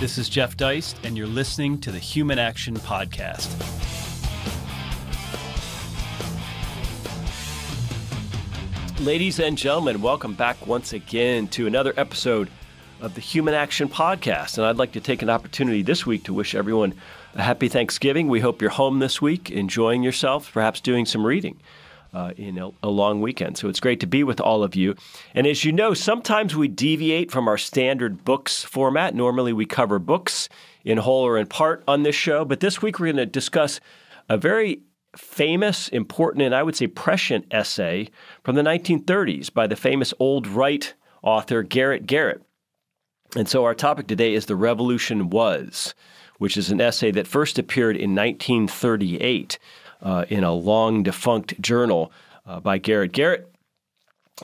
This is Jeff Deist, and you're listening to the Human Action Podcast. Ladies and gentlemen, welcome back once again to another episode of the Human Action Podcast. And I'd like to take an opportunity this week to wish everyone a happy Thanksgiving. We hope you're home this week, enjoying yourself, perhaps doing some reading uh, in a, a, long weekend. So it's great to be with all of you. And as you know, sometimes we deviate from our standard books format. Normally we cover books in whole or in part on this show, but this week we're going to discuss a very famous, important, and I would say prescient essay from the 1930s by the famous Old Right author Garrett Garrett. And so our topic today is The Revolution Was, which is an essay that first appeared in 1938 uh, in a long defunct journal uh, by Garrett Garrett.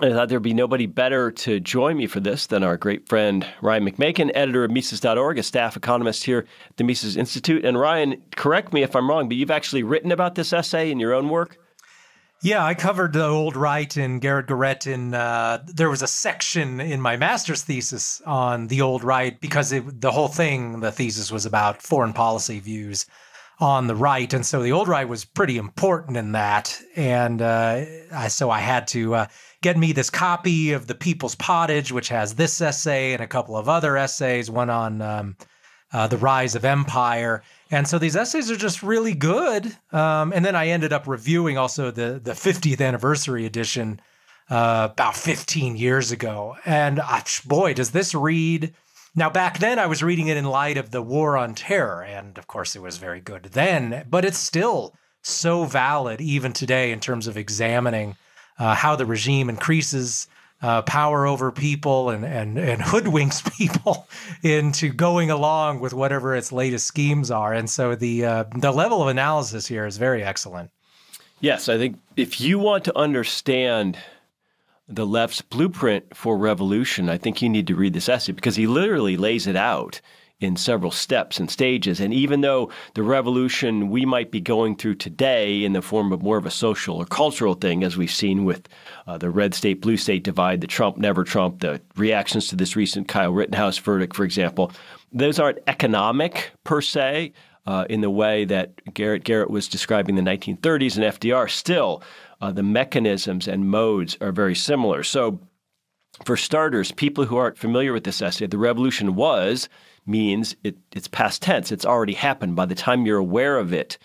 I thought there'd be nobody better to join me for this than our great friend Ryan McMakin, editor of Mises.org, a staff economist here at the Mises Institute. And Ryan, correct me if I'm wrong, but you've actually written about this essay in your own work? Yeah, I covered the old right and Garrett Garrett, and uh, there was a section in my master's thesis on the old right because it, the whole thing, the thesis was about foreign policy views on the right. And so the old right was pretty important in that. And uh, I, so I had to uh, get me this copy of The People's Pottage, which has this essay and a couple of other essays, one on um, uh, the rise of empire. And so these essays are just really good. Um, and then I ended up reviewing also the, the 50th anniversary edition uh, about 15 years ago. And uh, boy, does this read now, back then, I was reading it in light of the War on Terror, and of course, it was very good then, but it's still so valid even today in terms of examining uh, how the regime increases uh, power over people and, and, and hoodwinks people into going along with whatever its latest schemes are. And so the, uh, the level of analysis here is very excellent. Yes, I think if you want to understand the left's blueprint for revolution, I think you need to read this essay because he literally lays it out in several steps and stages. And even though the revolution we might be going through today in the form of more of a social or cultural thing, as we've seen with uh, the red state, blue state divide, the Trump, never Trump, the reactions to this recent Kyle Rittenhouse verdict, for example, those aren't economic per se. Uh, in the way that Garrett Garrett was describing the 1930s and FDR, still uh, the mechanisms and modes are very similar. So, for starters, people who aren't familiar with this essay, the revolution was means it, it's past tense. It's already happened. By the time you're aware of it,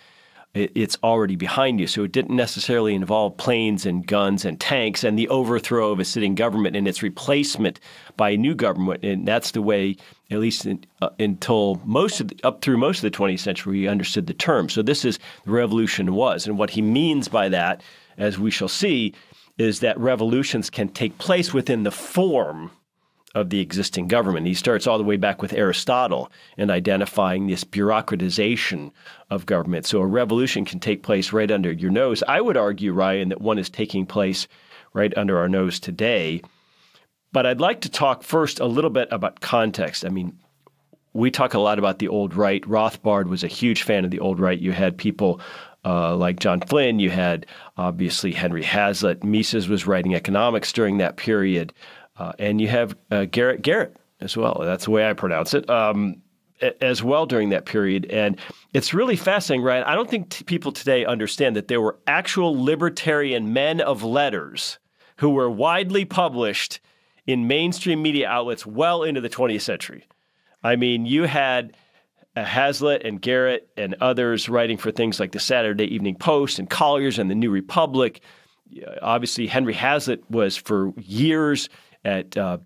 it, it's already behind you. So it didn't necessarily involve planes and guns and tanks and the overthrow of a sitting government and its replacement by a new government. And that's the way, at least in, uh, until most of the, up through most of the 20th century, we understood the term. So this is the revolution was, and what he means by that as we shall see, is that revolutions can take place within the form of the existing government. He starts all the way back with Aristotle and identifying this bureaucratization of government. So a revolution can take place right under your nose. I would argue, Ryan, that one is taking place right under our nose today. But I'd like to talk first a little bit about context. I mean, we talk a lot about the old right. Rothbard was a huge fan of the old right. You had people uh, like John Flynn. You had obviously Henry Hazlitt. Mises was writing economics during that period, uh, and you have uh, Garrett Garrett as well. That's the way I pronounce it. Um, as well during that period. And it's really fascinating, right? I don't think people today understand that there were actual libertarian men of letters who were widely published in mainstream media outlets well into the 20th century. I mean, you had uh, Hazlitt and Garrett and others writing for things like the Saturday Evening Post and Collier's and the New Republic. Obviously, Henry Hazlitt was for years at uh,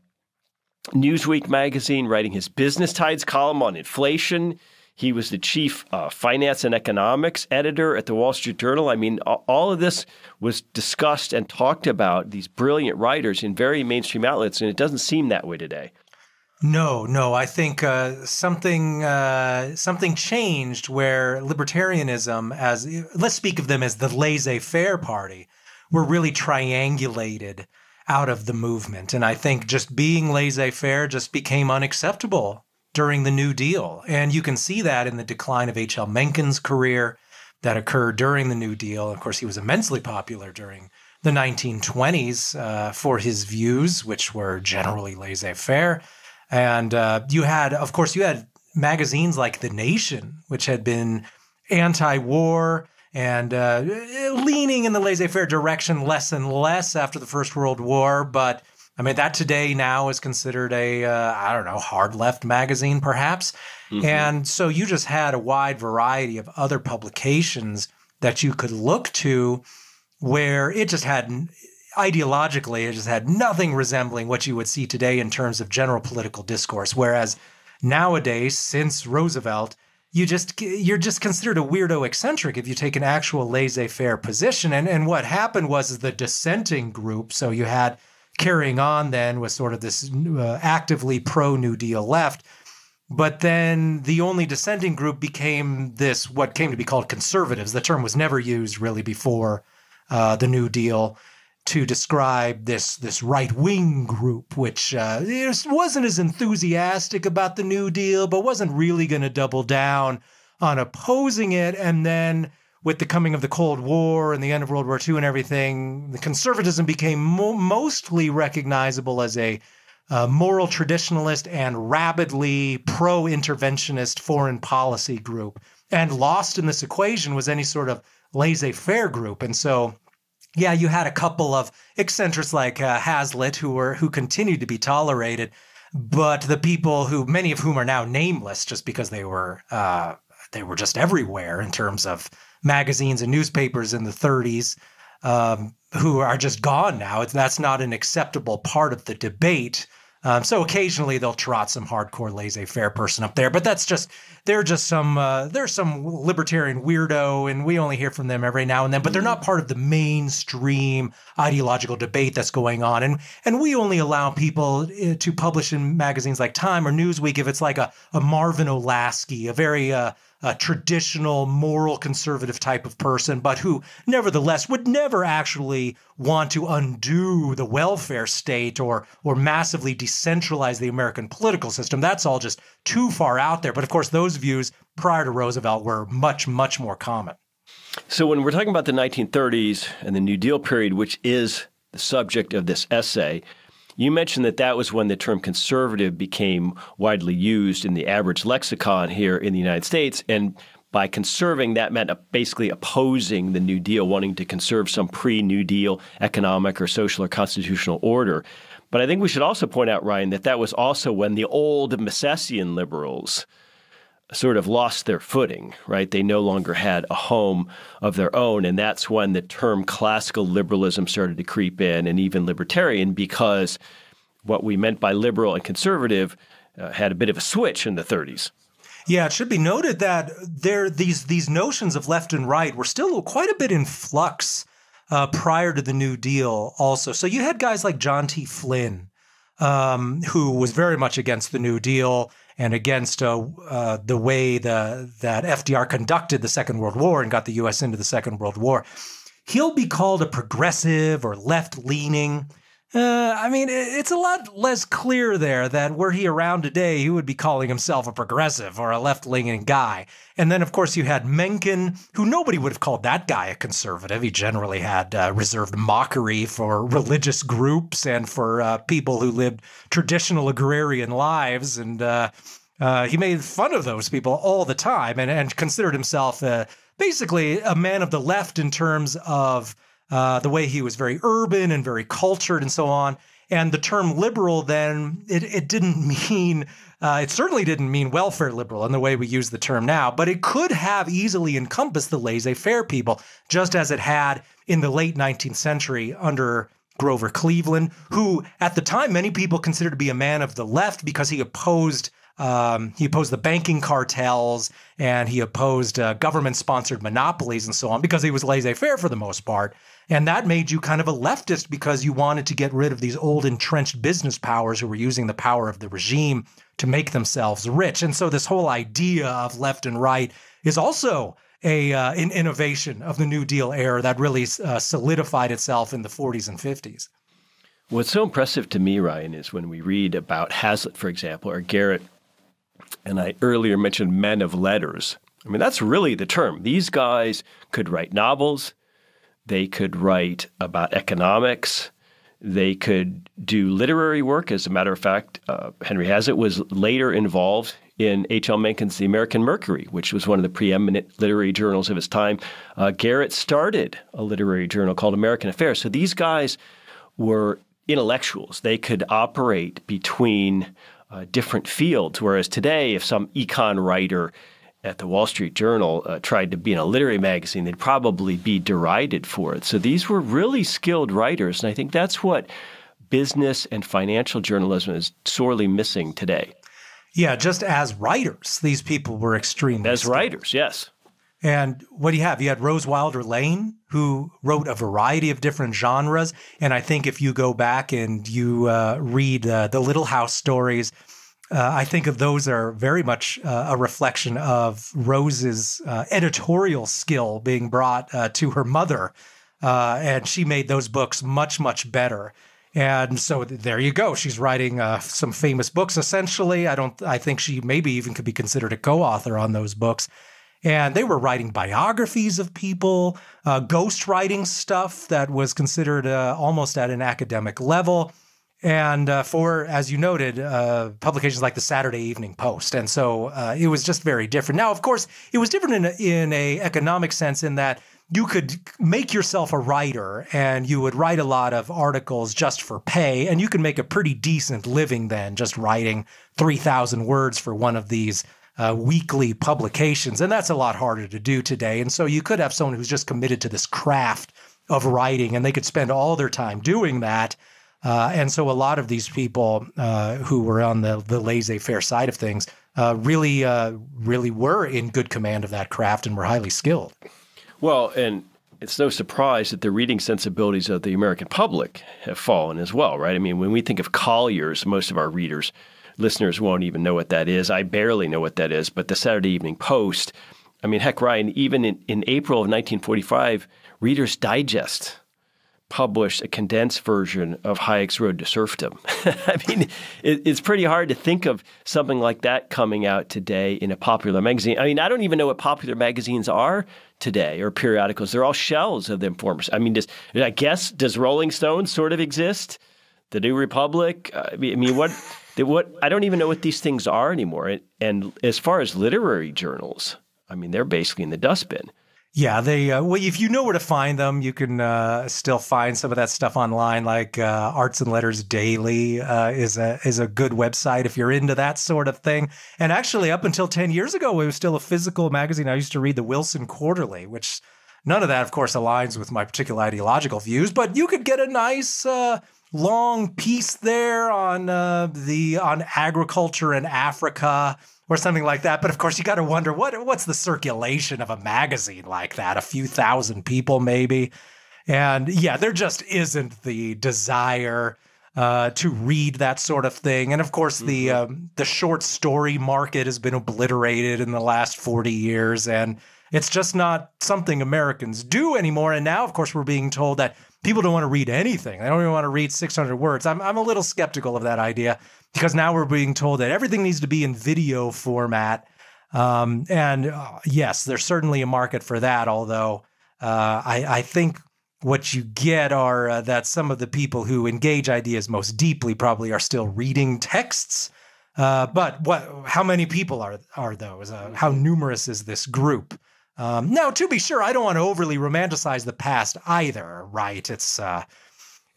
Newsweek magazine writing his Business Tides column on inflation. He was the chief uh, finance and economics editor at the Wall Street Journal. I mean, all of this was discussed and talked about, these brilliant writers in very mainstream outlets, and it doesn't seem that way today. No, no. I think uh, something uh, something changed where libertarianism, as let's speak of them as the laissez-faire party, were really triangulated out of the movement, and I think just being laissez-faire just became unacceptable during the New Deal, and you can see that in the decline of H.L. Mencken's career that occurred during the New Deal. Of course, he was immensely popular during the 1920s uh, for his views, which were generally laissez-faire. And uh, you had, of course, you had magazines like The Nation, which had been anti war and uh, leaning in the laissez faire direction less and less after the First World War. But I mean, that today now is considered a uh, I don't know, hard left magazine, perhaps. Mm-hmm. And so you just had a wide variety of other publications that you could look to where it just had not ideologically, it just had nothing resembling what you would see today in terms of general political discourse. Whereas nowadays, since Roosevelt, you just you're just considered a weirdo eccentric if you take an actual laissez-faire position. And and what happened was the dissenting group. So you had carrying on then with sort of this uh, actively pro New Deal left. But then the only dissenting group became this, what came to be called conservatives. The term was never used really before uh, the New Deal to describe this this right wing group, which uh, wasn't as enthusiastic about the New Deal, but wasn't really going to double down on opposing it. And then with the coming of the Cold War and the end of World War II and everything, the conservatism became mo mostly recognizable as a uh, moral traditionalist and rabidly pro interventionist foreign policy group. And lost in this equation was any sort of laissez faire group. And so yeah, you had a couple of eccentrics like uh, Hazlitt who were who continued to be tolerated, but the people who many of whom are now nameless just because they were uh, they were just everywhere in terms of magazines and newspapers in the 30s um, who are just gone now. That's not an acceptable part of the debate. Um, so occasionally they'll trot some hardcore laissez-faire person up there, but that's just they're just some uh, they're some libertarian weirdo, and we only hear from them every now and then. But they're not part of the mainstream ideological debate that's going on, and and we only allow people uh, to publish in magazines like Time or Newsweek if it's like a, a Marvin Olasky, a very uh, a traditional moral conservative type of person, but who nevertheless would never actually want to undo the welfare state or or massively decentralize the American political system. That's all just too far out there. But of course, those views prior to Roosevelt were much much more common. So when we're talking about the 1930s and the New Deal period, which is the subject of this essay, you mentioned that that was when the term conservative became widely used in the average lexicon here in the United States. And by conserving, that meant basically opposing the New Deal, wanting to conserve some pre New Deal economic or social or constitutional order. But I think we should also point out, Ryan, that that was also when the old Misesian liberals sort of lost their footing, right? They no longer had a home of their own. And that's when the term classical liberalism started to creep in and even libertarian because what we meant by liberal and conservative uh, had a bit of a switch in the 30s. Yeah, it should be noted that there these these notions of left and right were still quite a bit in flux uh, prior to the New Deal. Also, so you had guys like John T. Flynn, um, who was very much against the New Deal, and against uh, uh, the way the, that FDR conducted the Second World War and got the US into the Second World War. He'll be called a progressive or left leaning. Uh, I mean, it's a lot less clear there that were he around today, he would be calling himself a progressive or a left leaning guy. And then, of course, you had Mencken, who nobody would have called that guy a conservative. He generally had uh, reserved mockery for religious groups and for uh, people who lived traditional agrarian lives. And uh, uh, he made fun of those people all the time and, and considered himself uh, basically a man of the left in terms of uh, the way he was very urban and very cultured and so on. And the term liberal then, it, it didn't mean, uh, it certainly didn't mean welfare liberal in the way we use the term now, but it could have easily encompassed the laissez faire people, just as it had in the late 19th century under Grover Cleveland, who at the time many people considered to be a man of the left because he opposed. Um, he opposed the banking cartels and he opposed uh, government sponsored monopolies and so on because he was laissez faire for the most part. And that made you kind of a leftist because you wanted to get rid of these old entrenched business powers who were using the power of the regime to make themselves rich. And so this whole idea of left and right is also a uh, an innovation of the New Deal era that really uh, solidified itself in the 40s and 50s. What's so impressive to me, Ryan, is when we read about Hazlitt, for example, or Garrett, and I earlier mentioned men of letters. I mean, that's really the term. These guys could write novels, they could write about economics. They could do literary work. As a matter of fact, uh, Henry Hazlitt was later involved in H.L. Mencken's The American Mercury, which was one of the preeminent literary journals of its time. Uh, Garrett started a literary journal called American Affairs. So these guys were intellectuals. They could operate between uh, different fields, whereas today, if some econ writer – at the Wall Street Journal uh, tried to be in a literary magazine, they'd probably be derided for it. So these were really skilled writers, and I think that's what business and financial journalism is sorely missing today. Yeah, just as writers, these people were extremely as skilled. writers. Yes. And what do you have? You had Rose Wilder Lane, who wrote a variety of different genres. And I think if you go back and you uh, read uh, the Little House stories, uh, I think of those are very much uh, a reflection of Rose's uh, editorial skill being brought uh, to her mother. Uh, and she made those books much, much better. And so th- there you go. She's writing uh, some famous books. Essentially, I don't. I think she maybe even could be considered a co-author on those books. And they were writing biographies of people, ghost writing stuff that was considered almost at an academic level and uh, for, as you noted, uh, publications like the Saturday Evening Post. And so uh, it was just very different. Now, of course, it was different in a, in a economic sense in that you could make yourself a writer and you would write a lot of articles just for pay, and you could make a pretty decent living then just writing 3,000 words for one of these uh, weekly publications. And that's a lot harder to do today. And so you could have someone who's just committed to this craft of writing and they could spend all their time doing that. Uh, and so a lot of these people uh, who were on the, the laissez faire side of things uh, really, uh, really were in good command of that craft and were highly skilled. Well, and it's no surprise that the reading sensibilities of the American public have fallen as well, right? I mean, when we think of Collier's, most of our readers, listeners won't even know what that is. I barely know what that is, but the Saturday Evening Post, I mean, heck, Ryan, even in, in April of 1945, Reader's Digest published a condensed version of Hayek's Road to Serfdom. I mean, it, it's pretty hard to think of something like that coming out today in a popular magazine. I mean, I don't even know what popular magazines are today or periodicals. They're all shells of the informers. I mean, does I guess does Rolling Stone sort of exist? The New Republic. Uh, I mean, what? what? I don't even know what these things are anymore. And, and as far as literary journals, I mean, they're basically in the dustbin. Yeah, they. Uh, well, if you know where to find them, you can uh, still find some of that stuff online. Like uh, Arts and Letters Daily uh, is a is a good website if you're into that sort of thing. And actually, up until ten years ago, it was still a physical magazine. I used to read the Wilson Quarterly, which none of that, of course, aligns with my particular ideological views. But you could get a nice uh, long piece there on uh, the on agriculture in Africa or something like that. But of course, you got to wonder what what's the circulation of a magazine like that? A few thousand people, maybe. And yeah, there just isn't the desire uh, to read that sort of thing. And of course, mm -hmm. the mm-hmm. um, the short story market has been obliterated in the last forty years, and it's just not something Americans do anymore. And now, of course, we're being told that people don't want to read anything. They don't even want to read 600 words. I'm, I'm a little skeptical of that idea because now we're being told that everything needs to be in video format. Um, and uh, yes, there's certainly a market for that, although uh, I, I, think what you get are uh, that some of the people who engage ideas most deeply probably are still reading texts. Uh, but what, how many people are, are those? Uh, how numerous is this group? Um, now, to be sure, I don't want to overly romanticize the past either, right? It's uh,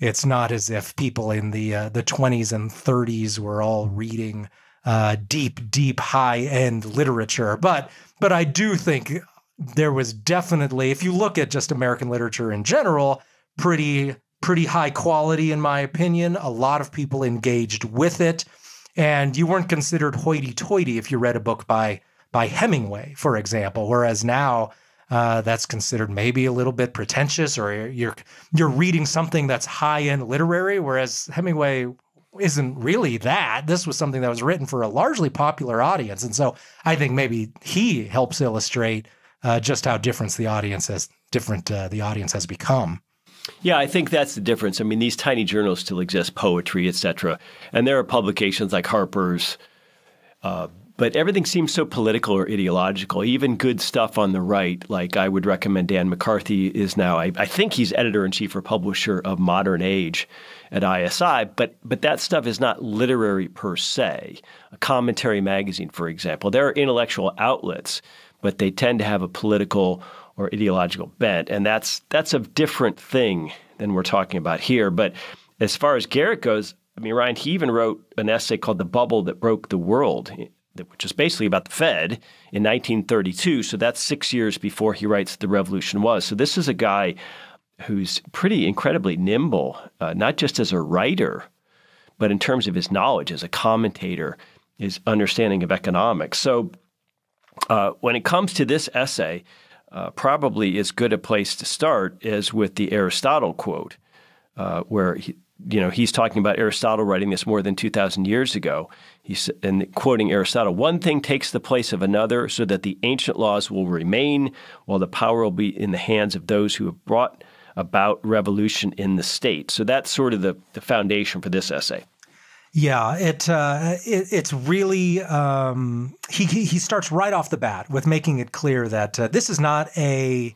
it's not as if people in the uh, the 20s and 30s were all reading uh, deep, deep, high end literature, but but I do think there was definitely, if you look at just American literature in general, pretty pretty high quality in my opinion. A lot of people engaged with it, and you weren't considered hoity-toity if you read a book by by Hemingway, for example. Whereas now, uh, that's considered maybe a little bit pretentious, or you're you're reading something that's high end literary, whereas Hemingway isn't really that. This was something that was written for a largely popular audience, and so I think maybe he helps illustrate uh, just how different the audience has different uh, the audience has become. Yeah, I think that's the difference. I mean, these tiny journals still exist, poetry, etc., and there are publications like Harper's. Uh, but everything seems so political or ideological. Even good stuff on the right, like I would recommend Dan McCarthy is now. I, I think he's editor in chief or publisher of Modern Age at ISI. But but that stuff is not literary per se. A commentary magazine, for example, there are intellectual outlets, but they tend to have a political or ideological bent, and that's that's a different thing than we're talking about here. But as far as Garrett goes, I mean, Ryan, he even wrote an essay called The Bubble That Broke the World which is basically about the Fed, in 1932. So that's six years before he writes The Revolution Was. So this is a guy who's pretty incredibly nimble, uh, not just as a writer, but in terms of his knowledge as a commentator, his understanding of economics. So uh, when it comes to this essay, uh, probably as good a place to start as with the Aristotle quote, uh, where he, you know, he's talking about Aristotle writing this more than 2,000 years ago. He's and quoting Aristotle, one thing takes the place of another so that the ancient laws will remain while the power will be in the hands of those who have brought about revolution in the state. So that's sort of the, the foundation for this essay. Yeah, it, uh, it it's really um, he he starts right off the bat with making it clear that uh, this is not a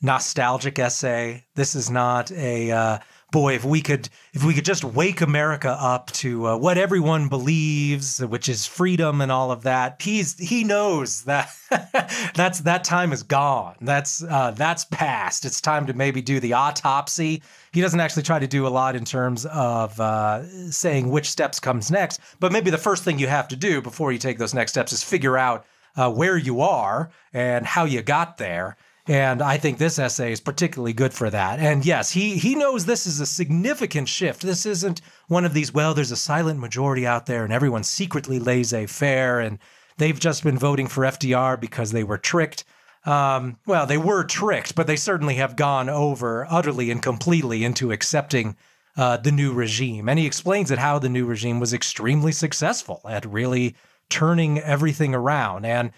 nostalgic essay. This is not a uh, boy, if we could, if we could just wake America up to uh, what everyone believes, which is freedom and all of that. He's he knows that that's that time is gone. That's uh, that's past. It's time to maybe do the autopsy. He doesn't actually try to do a lot in terms of uh, saying which steps comes next, but maybe the first thing you have to do before you take those next steps is figure out uh, where you are and how you got there and I think this essay is particularly good for that. And yes, he he knows this is a significant shift. This isn't one of these, well, there's a silent majority out there and everyone's secretly laissez-faire and they've just been voting for FDR because they were tricked. Um, well, they were tricked, but they certainly have gone over utterly and completely into accepting uh, the new regime. And he explains that how the new regime was extremely successful at really turning everything around. And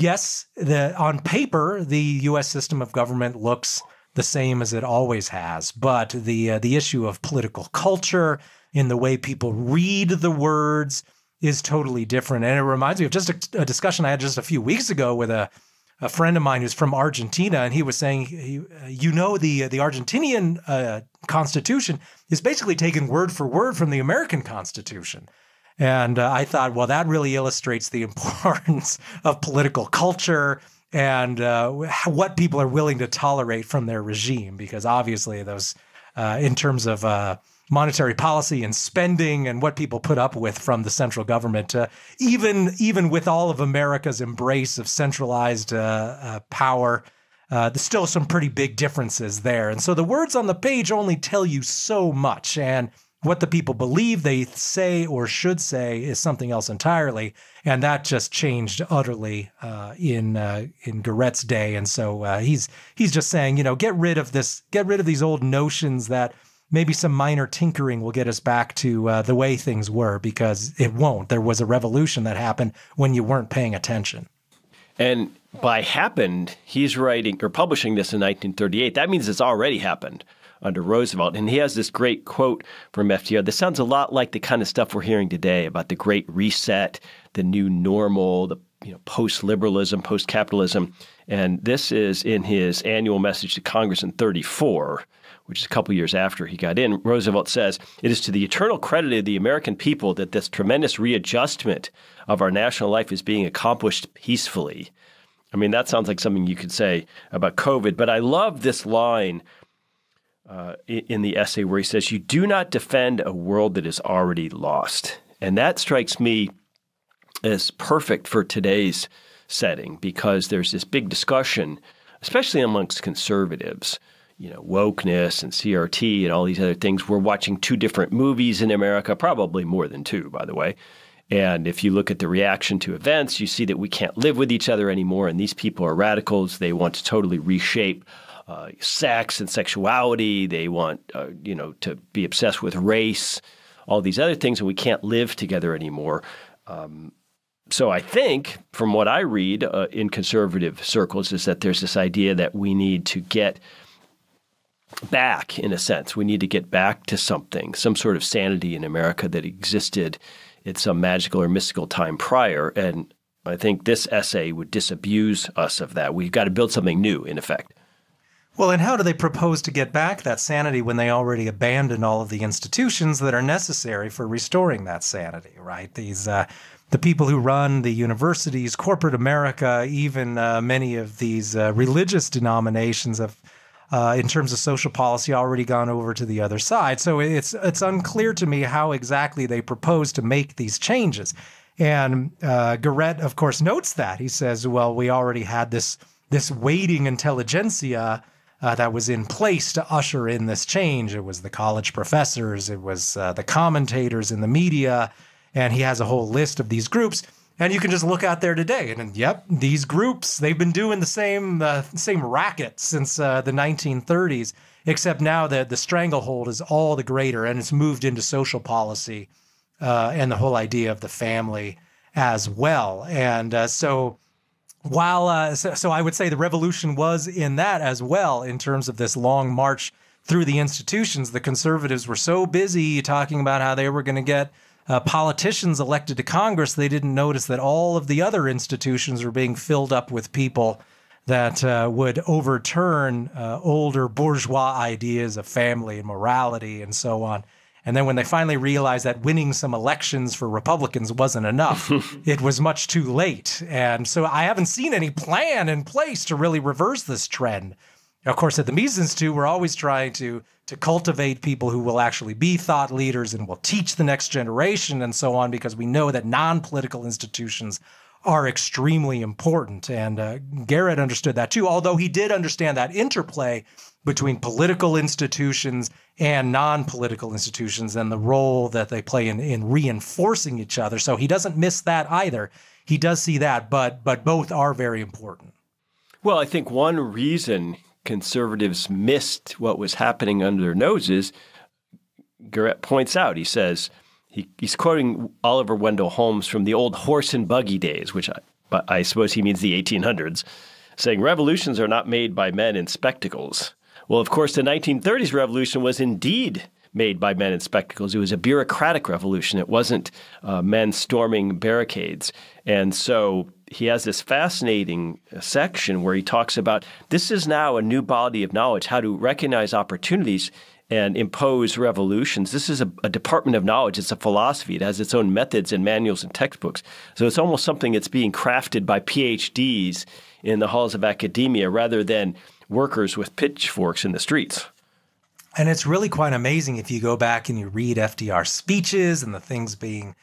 yes, the on paper the U.S. system of government looks the same as it always has, but the uh, the issue of political culture in the way people read the words is totally different, and it reminds me of just a, a discussion I had just a few weeks ago with a a friend of mine who's from Argentina, and he was saying, he, uh, you know, the the Argentinian uh, Constitution is basically taken word for word from the American Constitution. And uh, I thought, well, that really illustrates the importance of political culture and uh, what people are willing to tolerate from their regime, because obviously, those, uh, in terms of uh, monetary policy and spending and what people put up with from the central government, uh, even even with all of America's embrace of centralized uh, power, there's still some pretty big differences there. And so the words on the page only tell you so much, and what the people believe they say or should say is something else entirely, and that just changed utterly uh, in uh, in Goret's day. And so uh, he's he's just saying, you know, get rid of this, get rid of these old notions that maybe some minor tinkering will get us back to uh, the way things were, because it won't. There was a revolution that happened when you weren't paying attention. And by happened, he's writing or publishing this in 1938. That means it's already happened under Roosevelt. And he has this great quote from FDR that sounds a lot like the kind of stuff we're hearing today about the great reset, the new normal, the you know, post-liberalism, post-capitalism. And this is in his annual message to Congress in 34, which is a couple years after he got in. Roosevelt says, "It is to the eternal credit of the American people that this tremendous readjustment of our national life is being accomplished peacefully." I mean, that sounds like something you could say about COVID, but I love this line uh, in the essay where he says, You do not defend a world that is already lost. And that strikes me as perfect for today's setting because there's this big discussion, especially amongst conservatives, you know, wokeness and CRT and all these other things. We're watching two different movies in America, probably more than two, by the way. And if you look at the reaction to events, you see that we can't live with each other anymore. And these people are radicals. They want to totally reshape uh, sex and sexuality. They want, uh, you know, to be obsessed with race, all these other things, and we can't live together anymore. Um, so I think, from what I read uh, in conservative circles, is that there's this idea that we need to get back, in a sense, we need to get back to something, some sort of sanity in America that existed at some magical or mystical time prior, and I think this essay would disabuse us of that. We've got to build something new, in effect. Well, and how do they propose to get back that sanity when they already abandoned all of the institutions that are necessary for restoring that sanity, right? These uh, the people who run the universities, corporate America, even uh, many of these uh, religious denominations have, uh, in terms of social policy, already gone over to the other side. So it's it's unclear to me how exactly they propose to make these changes. And uh, Garrett, of course, notes that he says, "Well, we already had this this waiting intelligentsia." uh, that was in place to usher in this change. It was the college professors, it was uh, the commentators in the media, and he has a whole list of these groups. And you can just look out there today, and, and yep, these groups—they've been doing the same uh, same racket since uh, the 1930s. Except now that the stranglehold is all the greater, and it's moved into social policy uh, and the whole idea of the family as well. And uh, so while uh, so, so I would say the revolution was in that as well in terms of this long march through the institutions. The conservatives were so busy talking about how they were going to get uh, politicians elected to Congress, they didn't notice that all of the other institutions were being filled up with people that uh, would overturn uh, older bourgeois ideas of family and morality and so on. And then when they finally realized that winning some elections for Republicans wasn't enough, it was much too late. And so I haven't seen any plan in place to really reverse this trend. Of course, at the Mises Institute, we're always trying to to cultivate people who will actually be thought leaders and will teach the next generation and so on, because we know that non-political institutions are extremely important. And uh, Garrett understood that too, although he did understand that interplay between political institutions and non political institutions and the role that they play in, in reinforcing each other. So he doesn't miss that either. He does see that, but, but both are very important. Well, I think one reason conservatives missed what was happening under their noses, Garrett points out, he says, he, he's quoting Oliver Wendell Holmes from the old horse and buggy days, which I, I suppose he means the 1800s, saying revolutions are not made by men in spectacles, well, of course, the 1930s revolution was indeed made by men in spectacles. It was a bureaucratic revolution. It wasn't uh, men storming barricades. And so he has this fascinating uh, section where he talks about this is now a new body of knowledge, how to recognize opportunities and impose revolutions. This is a, a, department of knowledge. It's a philosophy. It has its own methods and manuals and textbooks. So it's almost something that's being crafted by PhDs in the halls of academia rather than workers with pitchforks in the streets. And it's really quite amazing if you go back and you read FDR speeches and the things being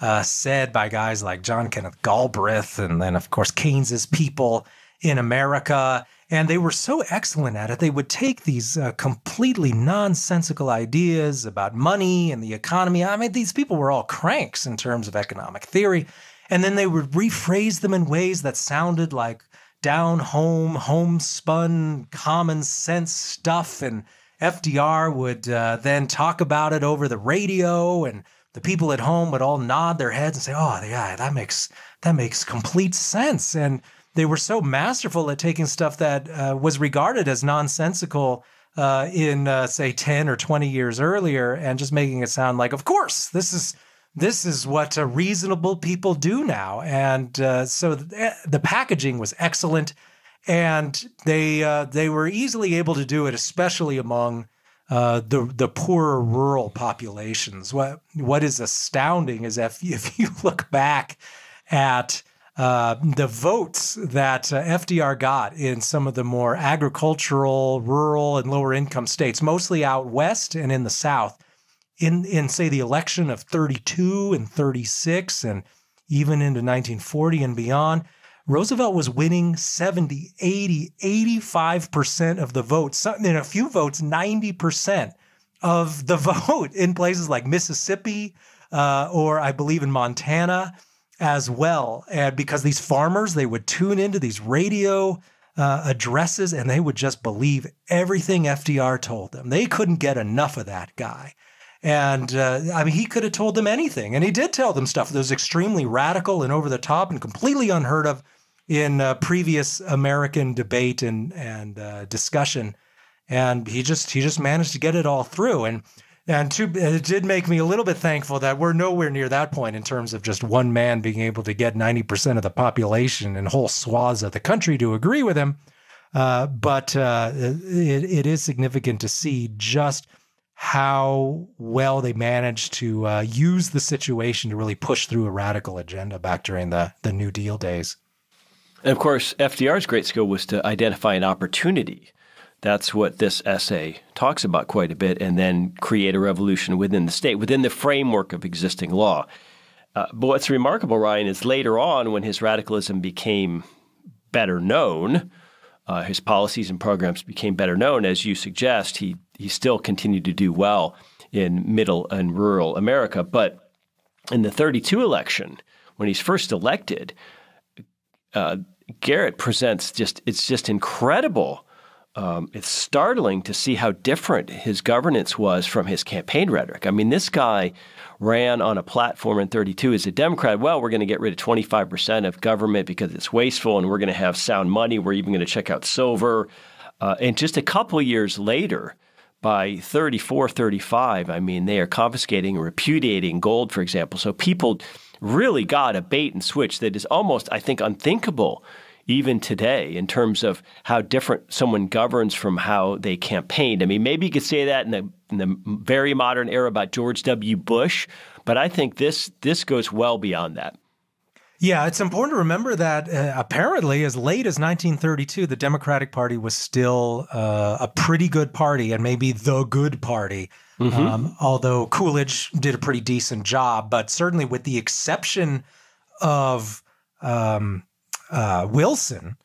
uh, said by guys like John Kenneth Galbraith and then, of course, Keynes's people in America. And they were so excellent at it. They would take these uh, completely nonsensical ideas about money and the economy. I mean, these people were all cranks in terms of economic theory. And then they would rephrase them in ways that sounded like down home, homespun, common sense stuff. And FDR would uh, then talk about it over the radio, and the people at home would all nod their heads and say, "Oh, yeah, that makes that makes complete sense." And they were so masterful at taking stuff that uh, was regarded as nonsensical uh, in, uh, say, ten or twenty years earlier, and just making it sound like, "Of course, this is." this is what uh, reasonable people do now. And uh, so eh, the packaging was excellent, and they uh, they were easily able to do it, especially among uh, the the poorer rural populations. What what is astounding is if if you look back at uh, the votes that FDR got in some of the more agricultural, rural, and lower income states, mostly out west and in the south in in say the election of 32 and 36 and even into 1940 and beyond, Roosevelt was winning 70, 80, 85% of the votes, in a few votes, 90% of the vote in places like Mississippi uh, or I believe in Montana as well. And because these farmers, they would tune into these radio uh, addresses and they would just believe everything FDR told them. They couldn't get enough of that guy. And uh, I mean, he could have told them anything. And he did tell them stuff that was extremely radical and over the top and completely unheard of in uh, previous American debate and, and uh, discussion. And he just he just managed to get it all through. And and to, it did make me a little bit thankful that we're nowhere near that point in terms of just one man being able to get 90% of the population and whole swaths of the country to agree with him. Uh, but uh, it, it is significant to see just how well they managed to uh, use the situation to really push through a radical agenda back during the, the New Deal days. And of course, FDR's great skill was to identify an opportunity. That's what this essay talks about quite a bit, and then create a revolution within the state, within the framework of existing law. Uh, but what's remarkable, Ryan, is later on when his radicalism became better known, uh, his policies and programs became better known, as you suggest, he he still continued to do well in middle and rural America. But in the 32 election, when he's first elected, uh, Garrett presents just it's just incredible. Um, it's startling to see how different his governance was from his campaign rhetoric. I mean, this guy ran on a platform in 32 as a Democrat. Well, we're going to get rid of 25% of government because it's wasteful, and we're going to have sound money. We're even going to check out silver. Uh, and just a couple years later, by 34, 35, I mean, they are confiscating and repudiating gold, for example. So people really got a bait and switch that is almost, I think, unthinkable even today in terms of how different someone governs from how they campaigned. I mean, maybe you could say that in the, in the very modern era about George W. Bush, but I think this this goes well beyond that. Yeah, it's important to remember that uh, apparently, as late as 1932, the Democratic Party was still uh, a pretty good party and maybe the good party. Mm -hmm. um, although Coolidge did a pretty decent job, but certainly with the exception of um, uh, Wilson,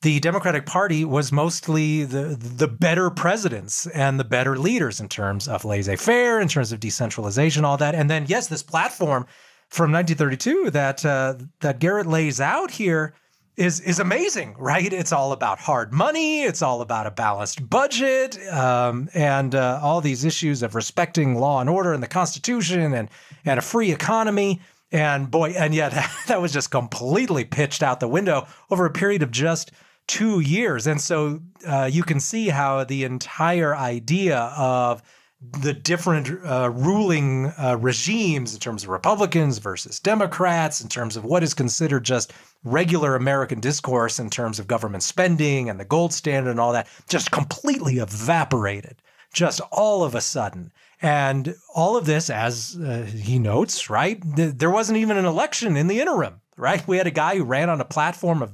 the Democratic Party was mostly the the better presidents and the better leaders in terms of laissez-faire, in terms of decentralization, all that. And then yes, this platform from 1932 that uh, that Garrett lays out here is is amazing, right? It's all about hard money. It's all about a balanced budget um, and uh, all these issues of respecting law and order and the Constitution and and a free economy. And boy, and yet that was just completely pitched out the window over a period of just two years. And so uh, you can see how the entire idea of the different uh, ruling uh, regimes in terms of Republicans versus Democrats, in terms of what is considered just regular American discourse in terms of government spending and the gold standard and all that, just completely evaporated, just all of a sudden. And all of this, as uh, he notes, right, th- there wasn't even an election in the interim, right? We had a guy who ran on a platform of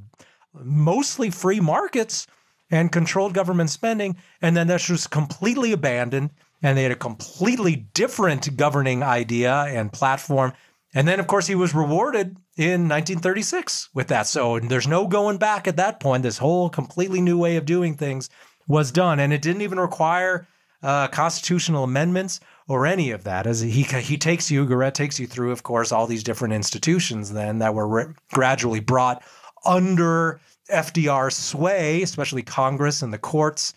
mostly free markets and controlled government spending, and then this was completely abandoned and they had a completely different governing idea and platform. And then, of course, he was rewarded in 1936 with that. So there's no going back at that point. This whole completely new way of doing things was done, and it didn't even require uh, constitutional amendments or any of that. As he he takes you, Garrett takes you through, of course, all these different institutions then that were re- gradually brought under FDR sway, especially Congress and the courts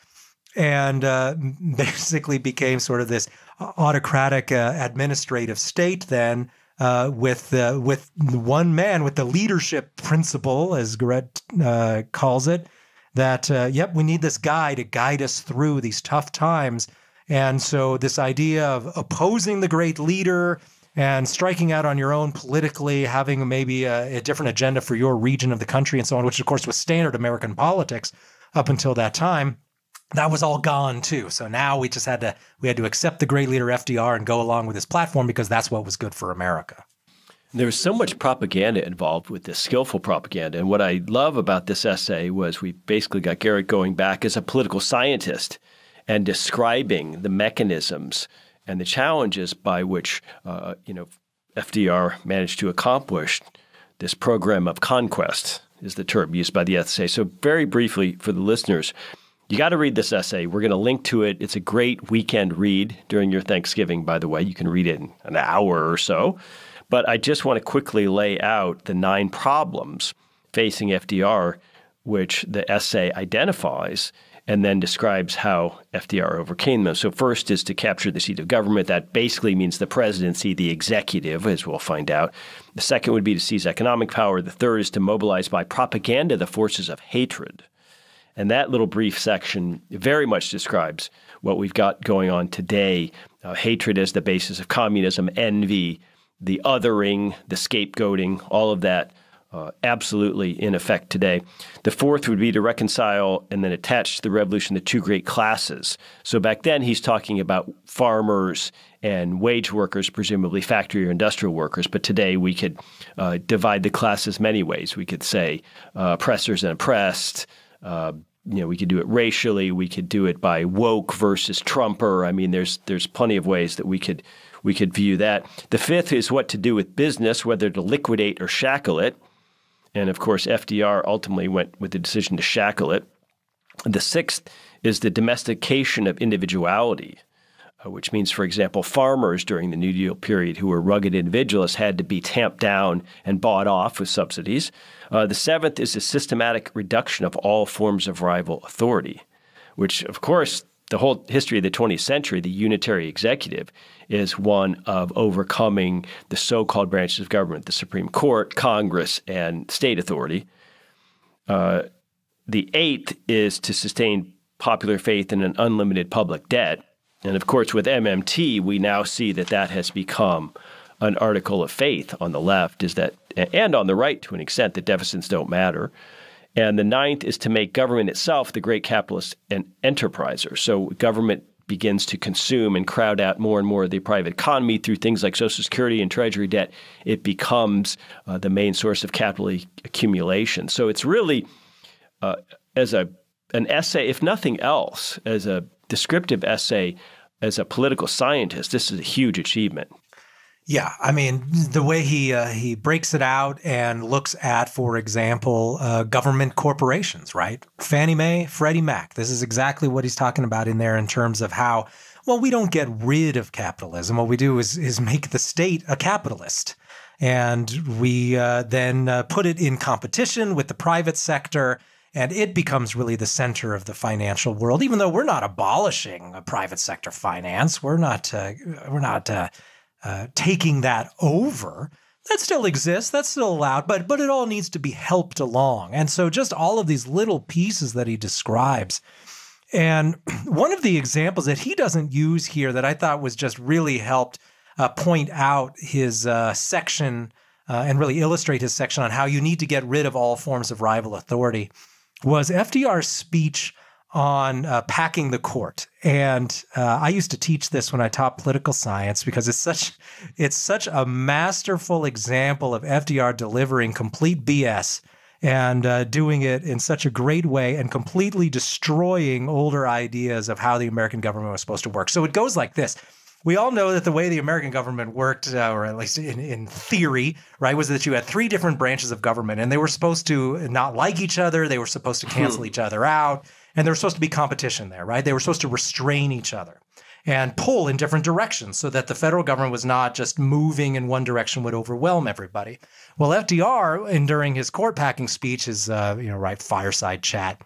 and uh, basically became sort of this autocratic uh, administrative state then uh, with with one man with the leadership principle as Gret uh, calls it that uh, yep we need this guy to guide us through these tough times and so this idea of opposing the great leader and striking out on your own politically, having maybe a, a different agenda for your region of the country and so on, which of course was standard American politics up until that time that was all gone too. So now we just had to we had to accept the great leader FDR and go along with his platform because that's what was good for America. There was so much propaganda involved with this skillful propaganda. And what I love about this essay was we basically got Garrett going back as a political scientist and describing the mechanisms and the challenges by which uh, you know FDR managed to accomplish this program of conquest is the term used by the essay. So very briefly for the listeners, you got to read this essay. We're going to link to it. It's a great weekend read during your Thanksgiving, by the way. You can read it in an hour or so. But I just want to quickly lay out the nine problems facing FDR, which the essay identifies and then describes how FDR overcame them. So, first is to capture the seat of government. That basically means the presidency, the executive, as we'll find out. The second would be to seize economic power. The third is to mobilize by propaganda the forces of hatred. And that little brief section very much describes what we've got going on today uh, hatred as the basis of communism, envy, the othering, the scapegoating, all of that. Uh, absolutely in effect today. The fourth would be to reconcile and then attach to the revolution the two great classes. So back then, he's talking about farmers and wage workers, presumably factory or industrial workers. But today, we could uh, divide the classes many ways. We could say uh, oppressors and oppressed, uh, you know, we could do it racially. We could do it by woke versus Trumper. I mean, there's there's plenty of ways that we could we could view that. The fifth is what to do with business, whether to liquidate or shackle it. And of course, FDR ultimately went with the decision to shackle it. The sixth is the domestication of individuality, uh, which means, for example, farmers during the New Deal period who were rugged individualists had to be tamped down and bought off with subsidies. Uh, the seventh is a systematic reduction of all forms of rival authority, which, of course, the whole history of the 20th century, the unitary executive is one of overcoming the so called branches of government, the Supreme Court, Congress, and state authority. Uh, the eighth is to sustain popular faith in an unlimited public debt. And of course, with MMT, we now see that that has become an article of faith on the left is that and on the right to an extent that deficits don't matter. And the ninth is to make government itself the great capitalist and enterpriser. So government begins to consume and crowd out more and more of the private economy through things like Social Security and Treasury debt. It becomes uh, the main source of capital accumulation. So it's really uh, as a an essay, if nothing else, as a descriptive essay as a political scientist, this is a huge achievement. Yeah, I mean the way he uh, he breaks it out and looks at, for example, uh, government corporations, right? Fannie Mae, Freddie Mac. This is exactly what he's talking about in there in terms of how well we don't get rid of capitalism. What we do is is make the state a capitalist, and we uh, then uh, put it in competition with the private sector. And it becomes really the center of the financial world, even though we're not abolishing private sector finance. We're not, uh, we're not uh, uh, taking that over. That still exists, that's still allowed, but but it all needs to be helped along. And so just all of these little pieces that he describes. And one of the examples that he doesn't use here that I thought was just really helped uh, point out his uh, section uh, and really illustrate his section on how you need to get rid of all forms of rival authority was FDR's speech on uh, packing the court. And uh, I used to teach this when I taught political science because it's such it's such a masterful example of FDR delivering complete BS and uh, doing it in such a great way and completely destroying older ideas of how the American government was supposed to work. So it goes like this. We all know that the way the American government worked, uh, or at least in, in theory, right, was that you had three different branches of government and they were supposed to not like each other. They were supposed to cancel hmm. each other out and there was supposed to be competition there, right? They were supposed to restrain each other and pull in different directions so that the federal government was not just moving in one direction would overwhelm everybody. Well, FDR, in during his court packing speech, his uh, you know right fireside chat,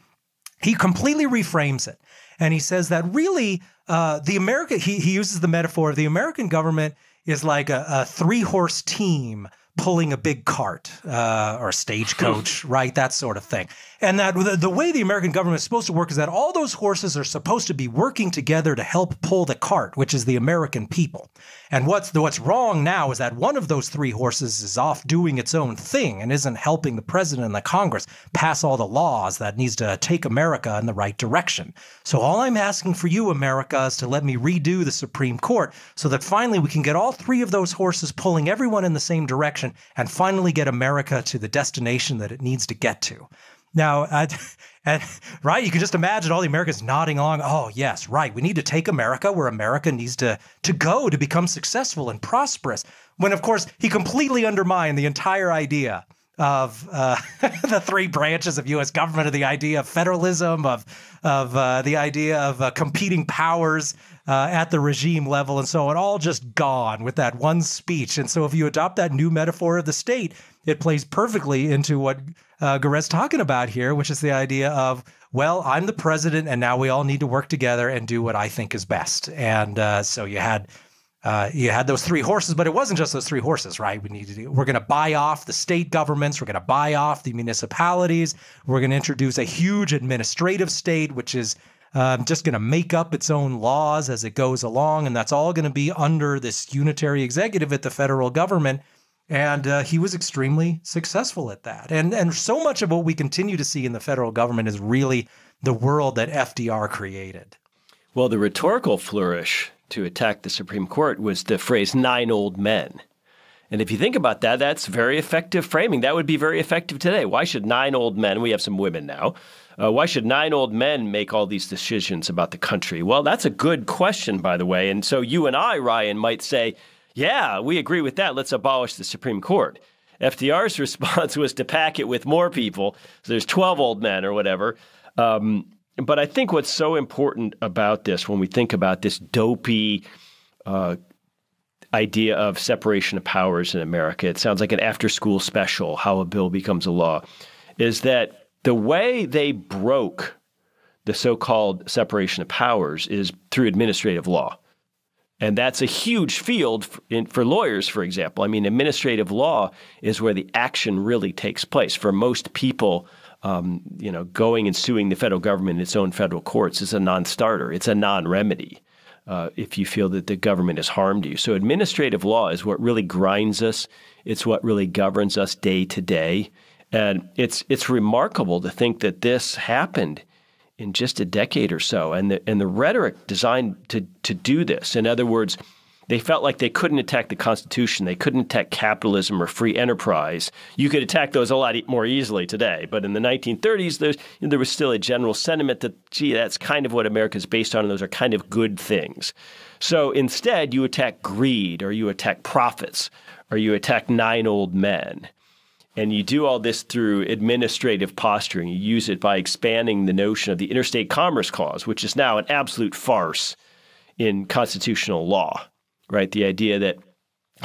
he completely reframes it, and he says that really uh, the America he he uses the metaphor of the American government is like a, a three horse team pulling a big cart uh, or stagecoach, right? That sort of thing. And that the, the, way the American government is supposed to work is that all those horses are supposed to be working together to help pull the cart, which is the American people. And what's what's wrong now is that one of those three horses is off doing its own thing and isn't helping the president and the Congress pass all the laws that needs to take America in the right direction. So all I'm asking for you, America, is to let me redo the Supreme Court so that finally we can get all three of those horses pulling everyone in the same direction and finally get America to the destination that it needs to get to. Now, I, And right, you can just imagine all the Americans nodding along. Oh, yes, right. We need to take America where America needs to, to go to become successful and prosperous. When, of course, he completely undermined the entire idea of uh, the three branches of U.S. government, of the idea of federalism, of of uh, the idea of uh, competing powers, uh, at the regime level and so on, all just gone with that one speech. And so if you adopt that new metaphor of the state, it plays perfectly into what uh, talking about here, which is the idea of, well, I'm the president and now we all need to work together and do what I think is best. And uh, so you had uh, you had those three horses, but it wasn't just those three horses, right? We need to we're going to buy off the state governments, we're going to buy off the municipalities, we're going to introduce a huge administrative state, which is uh, just going to make up its own laws as it goes along. And that's all going to be under this unitary executive at the federal government. And uh, he was extremely successful at that. And, and so much of what we continue to see in the federal government is really the world that FDR created. Well, the rhetorical flourish to attack the Supreme Court was the phrase nine old men. And if you think about that, that's very effective framing. That would be very effective today. Why should nine old men, we have some women now, uh, why should nine old men make all these decisions about the country? Well, that's a good question, by the way. And so you and I, Ryan, might say, yeah, we agree with that. Let's abolish the Supreme Court. FDR's response was to pack it with more people. So there's 12 old men or whatever. Um, but I think what's so important about this when we think about this dopey uh, idea of separation of powers in America, it sounds like an after school special, how a bill becomes a law, is that the way they broke the so called separation of powers is through administrative law. And that's a huge field for, in, for lawyers, for example. I mean, administrative law is where the action really takes place. For most people, um, you know, going and suing the federal government in its own federal courts is a non-starter. It's a non-remedy uh, if you feel that the government has harmed you. So administrative law is what really grinds us. It's what really governs us day to day. And it's it's remarkable to think that this happened in just a decade or so. And the and the rhetoric designed to to do this. In other words, they felt like they couldn't attack the Constitution. They couldn't attack capitalism or free enterprise. You could attack those a lot more easily today. But in the 1930s, there was still a general sentiment that, gee, that's kind of what America is based on, and those are kind of good things. So instead, you attack greed, or you attack profits, or you attack nine old men. And you do all this through administrative posturing. You use it by expanding the notion of the Interstate Commerce Clause, which is now an absolute farce in constitutional law, right? The idea that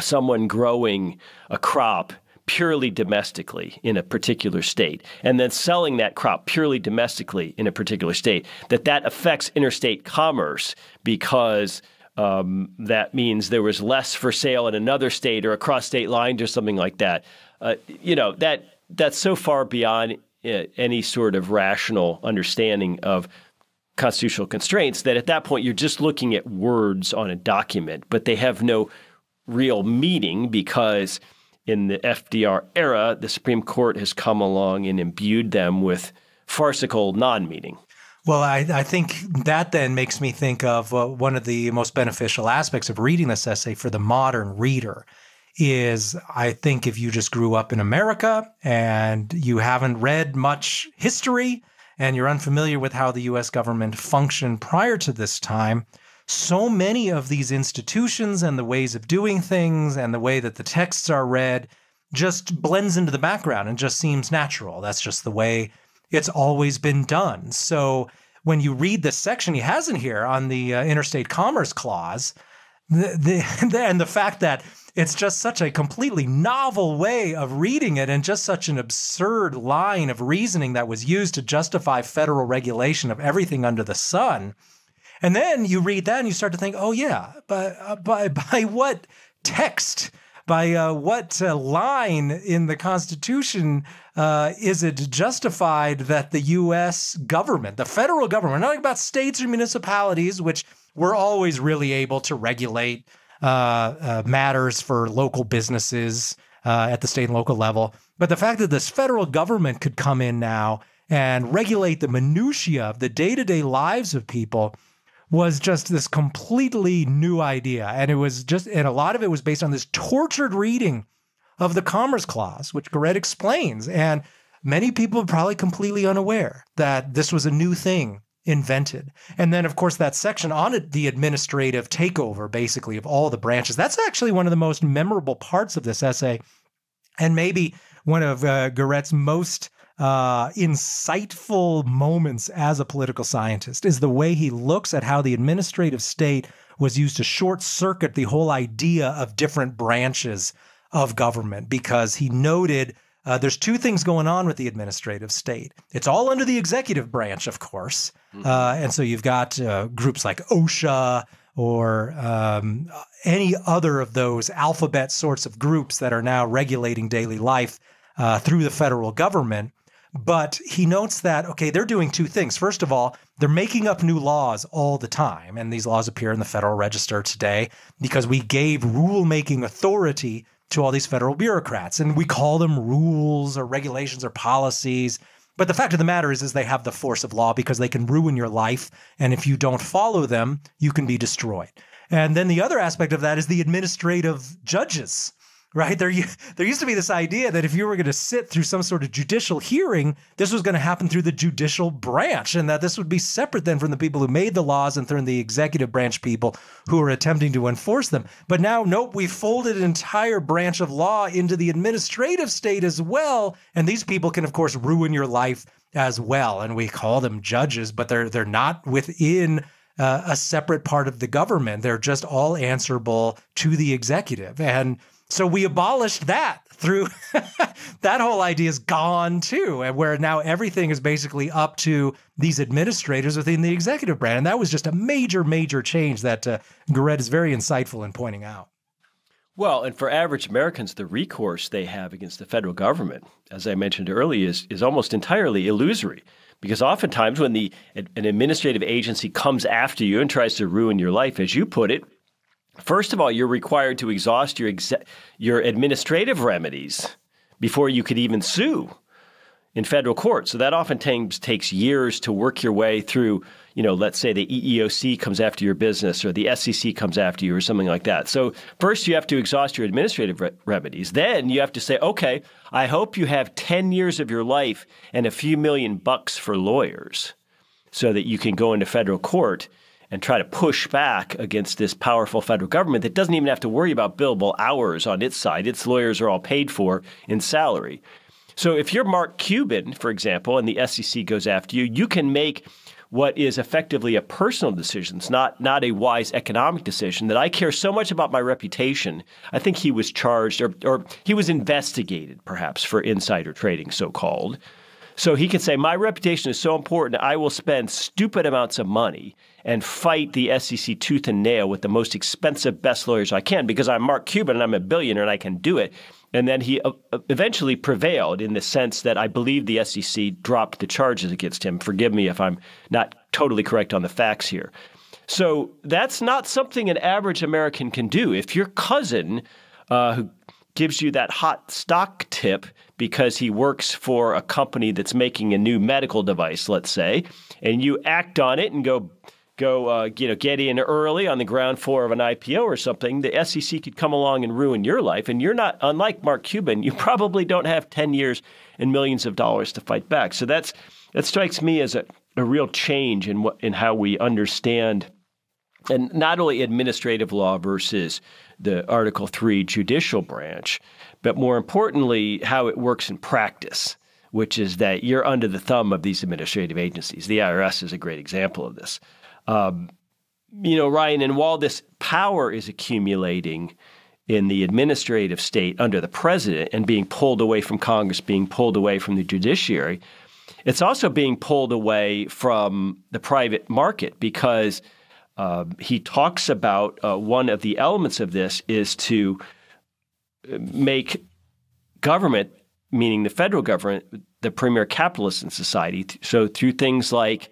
someone growing a crop purely domestically in a particular state and then selling that crop purely domestically in a particular state that that affects interstate commerce because um, that means there was less for sale in another state or across state lines or something like that uh, you know that that's so far beyond uh, any sort of rational understanding of constitutional constraints that at that point you're just looking at words on a document, but they have no real meaning because in the FDR era, the Supreme Court has come along and imbued them with farcical non meaning. Well, I, I, think that then makes me think of uh, one of the most beneficial aspects of reading this essay for the modern reader is I think if you just grew up in America and you haven't read much history and you're unfamiliar with how the US government functioned prior to this time, so many of these institutions and the ways of doing things and the way that the texts are read just blends into the background and just seems natural. That's just the way it's always been done. So when you read this section he has in here on the uh, interstate commerce clause, the, the, and the fact that it's just such a completely novel way of reading it and just such an absurd line of reasoning that was used to justify federal regulation of everything under the sun. And then you read that and you start to think, oh, yeah, but uh, by, by what text? By uh, what uh, line in the Constitution uh, is it justified that the U.S. government, the federal government, not about states or municipalities, which we're always really able to regulate uh, uh, matters for local businesses uh, at the state and local level. But the fact that this federal government could come in now and regulate the minutiae of the day to day lives of people was just this completely new idea. And it was just, and a lot of it was based on this tortured reading of the Commerce Clause, which Garrett explains. And many people are probably completely unaware that this was a new thing invented. And then, of course, that section on the administrative takeover, basically, of all the branches, that's actually one of the most memorable parts of this essay, and maybe one of uh, Garrett's most uh, insightful moments as a political scientist is the way he looks at how the administrative state was used to short circuit the whole idea of different branches of government because he noted uh, there's two things going on with the administrative state. It's all under the executive branch, of course. Mm-hmm. Uh, and so you've got uh, groups like OSHA or um, any other of those alphabet sorts of groups that are now regulating daily life uh, through the federal government. But he notes that, okay, they're doing two things. First of all, they're making up new laws all the time. And these laws appear in the Federal Register today because we gave rulemaking authority to all these federal bureaucrats. And we call them rules or regulations or policies. But the fact of the matter is, is they have the force of law because they can ruin your life. And if you don't follow them, you can be destroyed. And then the other aspect of that is the administrative judges right? There, there used to be this idea that if you were going to sit through some sort of judicial hearing, this was going to happen through the judicial branch, and that this would be separate then from the people who made the laws and from the executive branch people who are attempting to enforce them. But now, nope, we folded an entire branch of law into the administrative state as well, and these people can, of course, ruin your life as well. And we call them judges, but they're they're not within. Uh, a separate part of the government. They're just all answerable to the executive. And so we abolished that through that whole idea is gone too, and where now everything is basically up to these administrators within the executive branch. And that was just a major, major change that uh, Garrett is very insightful in pointing out. Well, and for average Americans, the recourse they have against the federal government, as I mentioned earlier, is, is almost entirely illusory. Because oftentimes, when the, an administrative agency comes after you and tries to ruin your life, as you put it, First of all, you're required to exhaust your exe- your administrative remedies before you could even sue in federal court. So that often takes years to work your way through, you know, let's say the EEOC comes after your business or the SEC comes after you or something like that. So first you have to exhaust your administrative re- remedies. Then you have to say, "Okay, I hope you have 10 years of your life and a few million bucks for lawyers so that you can go into federal court." and try to push back against this powerful federal government that doesn't even have to worry about billable hours on its side. Its lawyers are all paid for in salary. So if you're Mark Cuban, for example, and the SEC goes after you, you can make what is effectively a personal decision. It's not, not a wise economic decision that I care so much about my reputation. I think he was charged or, or he was investigated perhaps for insider trading, so called. So he could say, My reputation is so important, I will spend stupid amounts of money and fight the SEC tooth and nail with the most expensive, best lawyers I can because I'm Mark Cuban and I'm a billionaire and I can do it. And then he uh, uh, eventually prevailed in the sense that I believe the SEC dropped the charges against him. Forgive me if I'm not totally correct on the facts here. So that's not something an average American can do. If your cousin uh, who gives you that hot stock tip because he works for a company that's making a new medical device, let's say, and you act on it and go go uh, you know get in early on the ground floor of an IPO or something, the SEC could come along and ruin your life. And you're not unlike Mark Cuban. You probably don't have ten years and millions of dollars to fight back. So that's that strikes me as a, a real change in what in how we understand and not only administrative law versus the Article Three judicial branch, but more importantly, how it works in practice, which is that you're under the thumb of these administrative agencies. The IRS is a great example of this. Um, you know, Ryan, and while this power is accumulating in the administrative state under the president and being pulled away from Congress, being pulled away from the judiciary, it's also being pulled away from the private market because uh, he talks about uh, one of the elements of this is to make government, meaning the federal government, the premier capitalist in society. So through things like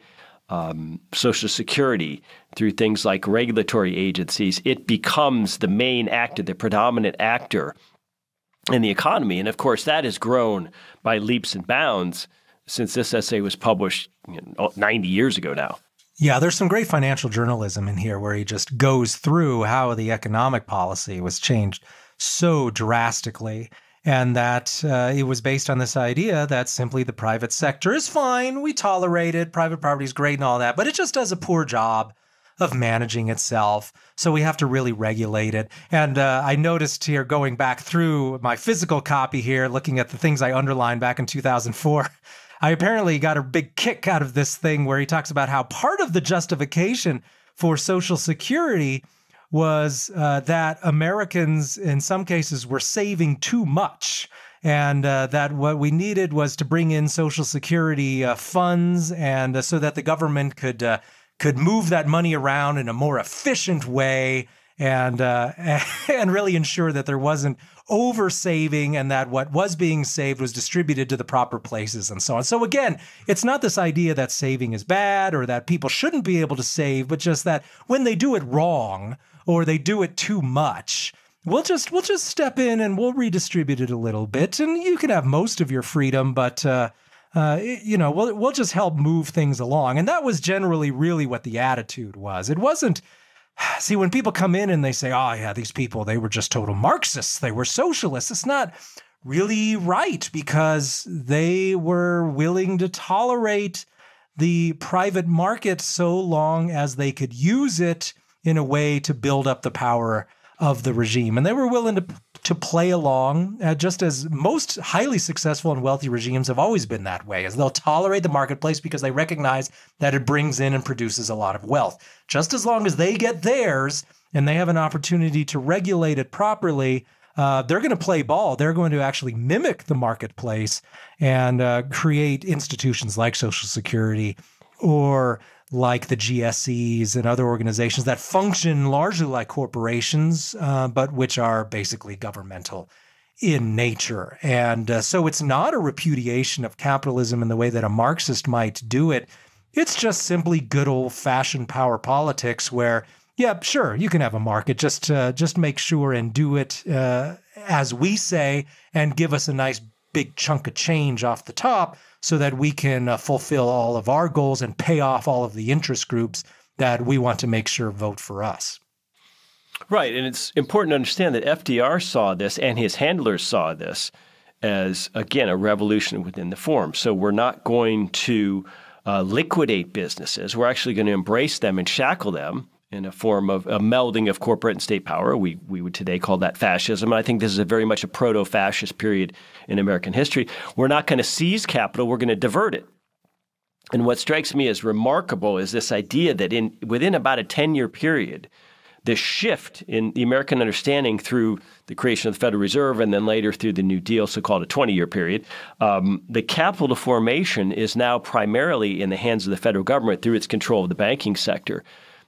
um, Social Security, through things like regulatory agencies, it becomes the main actor, the predominant actor in the economy. And of course, that has grown by leaps and bounds since this essay was published you know, 90 years ago now. Yeah, there's some great financial journalism in here where he just goes through how the economic policy was changed so drastically and that uh, it was based on this idea that simply the private sector is fine, we tolerate it, private property is great and all that, but it just does a poor job of managing itself. So we have to really regulate it. And uh, I noticed here going back through my physical copy here, looking at the things I underlined back in 2004. I apparently got a big kick out of this thing where he talks about how part of the justification for Social Security was uh, that Americans, in some cases, were saving too much. And uh, that what we needed was to bring in Social Security uh, funds, and uh, so that the government could uh, could move that money around in a more efficient way, and uh, and really ensure that there wasn't over saving, and that what was being saved was distributed to the proper places, and so on. So again, it's not this idea that saving is bad or that people shouldn't be able to save, but just that when they do it wrong, or they do it too much we'll just we'll just step in and we'll redistribute it a little bit and you can have most of your freedom but uh, uh, you know we'll we'll just help move things along and that was generally really what the attitude was it wasn't see when people come in and they say oh yeah these people they were just total marxists they were socialists it's not really right because they were willing to tolerate the private market so long as they could use it in a way to build up the power of the regime. And they were willing to, to play along, uh, just as most highly successful and wealthy regimes have always been that way, as they'll tolerate the marketplace because they recognize that it brings in and produces a lot of wealth. Just as long as they get theirs and they have an opportunity to regulate it properly, uh, they're going to play ball. They're going to actually mimic the marketplace and uh, create institutions like Social Security or like the GSEs and other organizations that function largely like corporations, uh, but which are basically governmental in nature. And uh, so it's not a repudiation of capitalism in the way that a Marxist might do it. It's just simply good old fashioned power politics where, yeah, sure, you can have a market. Just, uh, just make sure and do it uh, as we say and give us a nice big chunk of change off the top so that we can uh, fulfill all of our goals and pay off all of the interest groups that we want to make sure vote for us. Right. And it's important to understand that FDR saw this and his handlers saw this as, again, a revolution within the form. So we're not going to uh, liquidate businesses. We're actually going to embrace them and shackle them in a form of a melding of corporate and state power. We, we would today call that fascism. And I think this is a very much a proto fascist period in American history. We're not going to seize capital, we're going to divert it. And what strikes me as remarkable is this idea that in within about a 10 year period, this shift in the American understanding through the creation of the Federal Reserve and then later through the New Deal, so called a 20 year period, um, the capital formation is now primarily in the hands of the federal government through its control of the banking sector.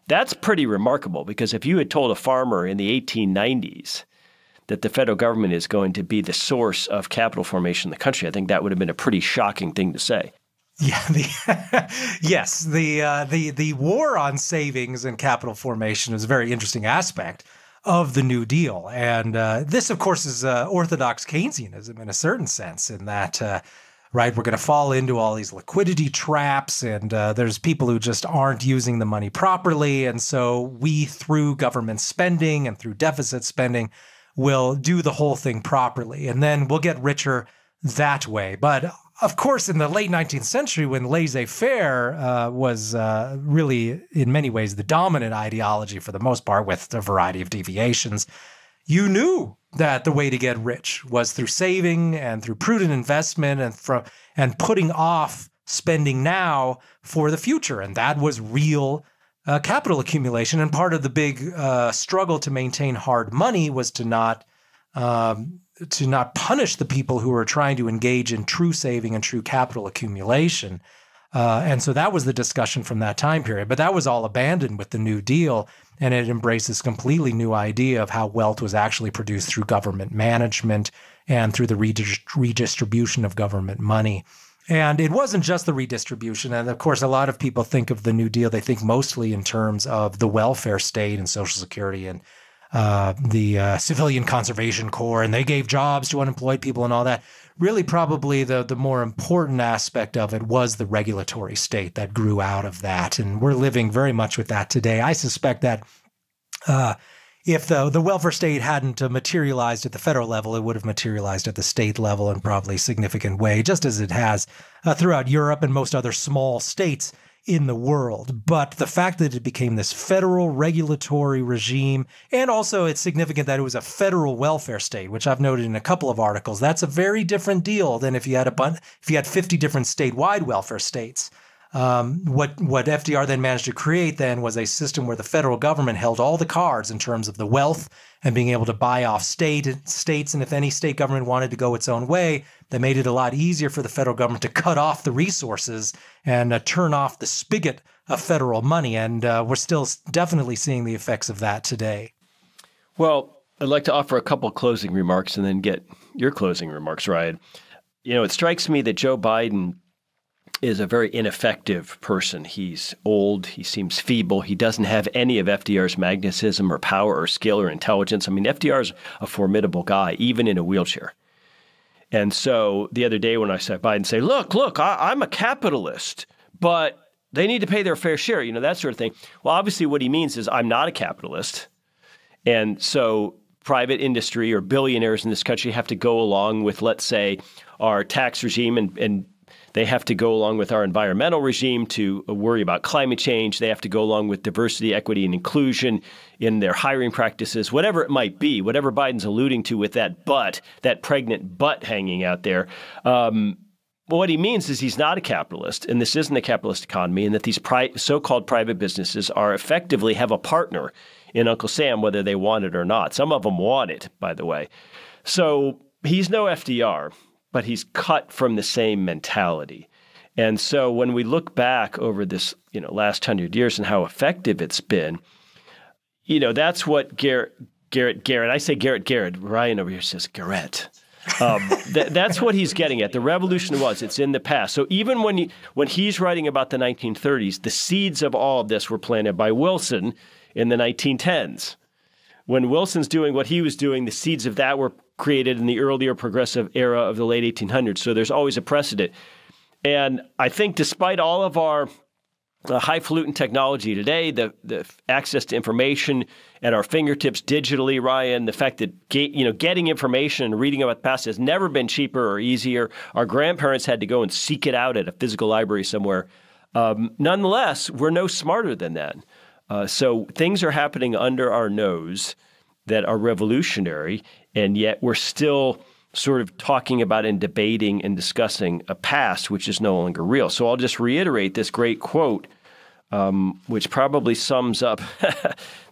That's pretty remarkable because if you had told a farmer in the 1890s that the federal government is going to be the source of capital formation in the country, I think that would have been a pretty shocking thing to say. Yeah. The, yes. The uh, the the war on savings and capital formation is a very interesting aspect of the New Deal, and uh, this, of course, is uh, orthodox Keynesianism in a certain sense, in that uh, right? We're going to fall into all these liquidity traps, and uh, there's people who just aren't using the money properly. And so we, through government spending and through deficit spending, will do the whole thing properly. And then we'll get richer that way. But of course, in the late 19th century, when laissez faire uh, was uh, really, in many ways, the dominant ideology for the most part, with a variety of deviations you knew that the way to get rich was through saving and through prudent investment and from and putting off spending now for the future and that was real uh, capital accumulation and part of the big uh, struggle to maintain hard money was to not um, to not punish the people who were trying to engage in true saving and true capital accumulation uh, and so that was the discussion from that time period. But that was all abandoned with the New Deal, and it embraced this completely new idea of how wealth was actually produced through government management and through the redistribution of government money. And it wasn't just the redistribution. And of course, a lot of people think of the New Deal, they think mostly in terms of the welfare state and Social Security and uh, the uh, Civilian Conservation Corps, and they gave jobs to unemployed people and all that really probably the the more important aspect of it was the regulatory state that grew out of that, and we're living very much with that today. I suspect that. Uh, if the, the welfare state hadn't uh, materialized at the federal level, it would have materialized at the state level in probably significant way, just as it has uh, throughout Europe and most other small states in the world. But the fact that it became this federal regulatory regime, and also it's significant that it was a federal welfare state, which I've noted in a couple of articles. That's a very different deal than if you had a bun- if you had 50 different statewide welfare states. Um, what what FDR then managed to create then was a system where the federal government held all the cards in terms of the wealth and being able to buy off state states, and if any state government wanted to go its own way, that made it a lot easier for the federal government to cut off the resources and uh, turn off the spigot of federal money. And uh, we're still definitely seeing the effects of that today. Well, I'd like to offer a couple closing remarks and then get your closing remarks, Ryan. You know, it strikes me that Joe Biden is a very ineffective person. He's old, he seems feeble, he doesn't have any of FDR's magnetism or power or skill or intelligence. I mean, FDR's a formidable guy, even in a wheelchair. And so the other day when I sat by and say, look, look, I, am a capitalist, but they need to pay their fair share, you know, that sort of thing. Well, obviously, what he means is I'm not a capitalist. And so private industry or billionaires in this country have to go along with, let's say, our tax regime and, and they have to go along with our environmental regime to uh, worry about climate change. They have to go along with diversity, equity, and inclusion in their hiring practices, whatever it might be, whatever Biden's alluding to with that butt, that pregnant but hanging out there. Um, well, what he means is he's not a capitalist, and this isn't a capitalist economy, and that these pri so called private businesses are effectively have a partner in Uncle Sam, whether they want it or not. Some of them want it, by the way. So he's no FDR but he's cut from the same mentality. And so when we look back over this, you know, last hundred years and how effective it's been, you know, that's what Garrett Garrett Garrett. I say Garrett Garrett. Ryan over here says Garrett. Um, th- that's what he's getting at. The revolution was it's in the past. So even when he, when he's writing about the 1930s, the seeds of all of this were planted by Wilson in the 1910s. When Wilson's doing what he was doing, the seeds of that were created in the earlier progressive era of the late 1800s. So there's always a precedent. And I think despite all of our uh, highfalutin technology today, the, the access to information at our fingertips digitally, Ryan, the fact that you know getting information and reading about the past has never been cheaper or easier. Our grandparents had to go and seek it out at a physical library somewhere. Um, nonetheless, we're no smarter than that. Uh, so things are happening under our nose that are revolutionary, and yet we're still sort of talking about and debating and discussing a past which is no longer real. So I'll just reiterate this great quote, um, which probably sums up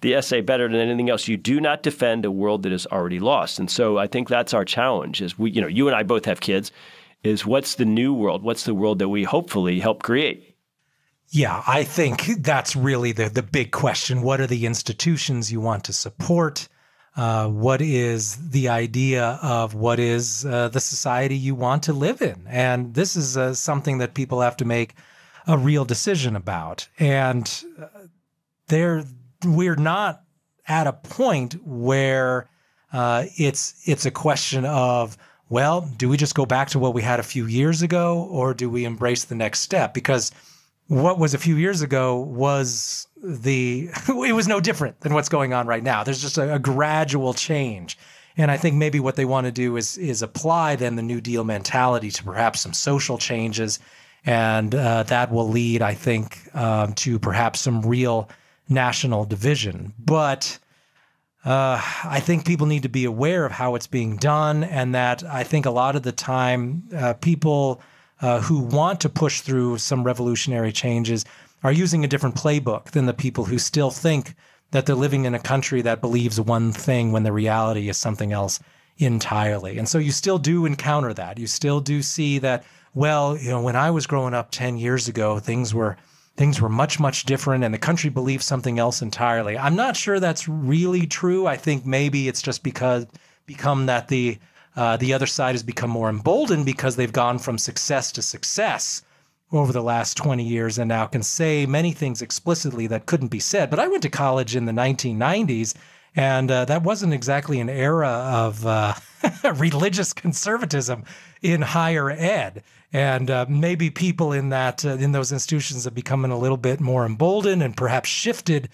the essay better than anything else. You do not defend a world that is already lost, and so I think that's our challenge. Is we, you know, you and I both have kids. Is what's the new world? What's the world that we hopefully help create? Yeah, I think that's really the the big question. What are the institutions you want to support? Uh, what is the idea of what is uh, the society you want to live in? And this is uh, something that people have to make a real decision about. And uh, there, we're not at a point where uh, it's it's a question of well, do we just go back to what we had a few years ago, or do we embrace the next step? Because what was a few years ago was the it was no different than what's going on right now. There's just a, a gradual change. And I think maybe what they want to do is is apply then the New Deal mentality to perhaps some social changes, and uh, that will lead, I think, um, to perhaps some real national division. But uh, I think people need to be aware of how it's being done, and that I think a lot of the time uh, people uh, who want to push through some revolutionary changes are using a different playbook than the people who still think that they're living in a country that believes one thing when the reality is something else entirely. And so you still do encounter that. You still do see that, well, you know, when I was growing up 10 years ago, things were things were much much different and the country believed something else entirely. I'm not sure that's really true. I think maybe it's just because become that the uh, the other side has become more emboldened because they've gone from success to success over the last 20 years and now can say many things explicitly that couldn't be said. But I went to college in the 1990s, and uh, that wasn't exactly an era of uh, religious conservatism in higher ed. And uh, maybe people in that uh, in those institutions have become a little bit more emboldened and perhaps shifted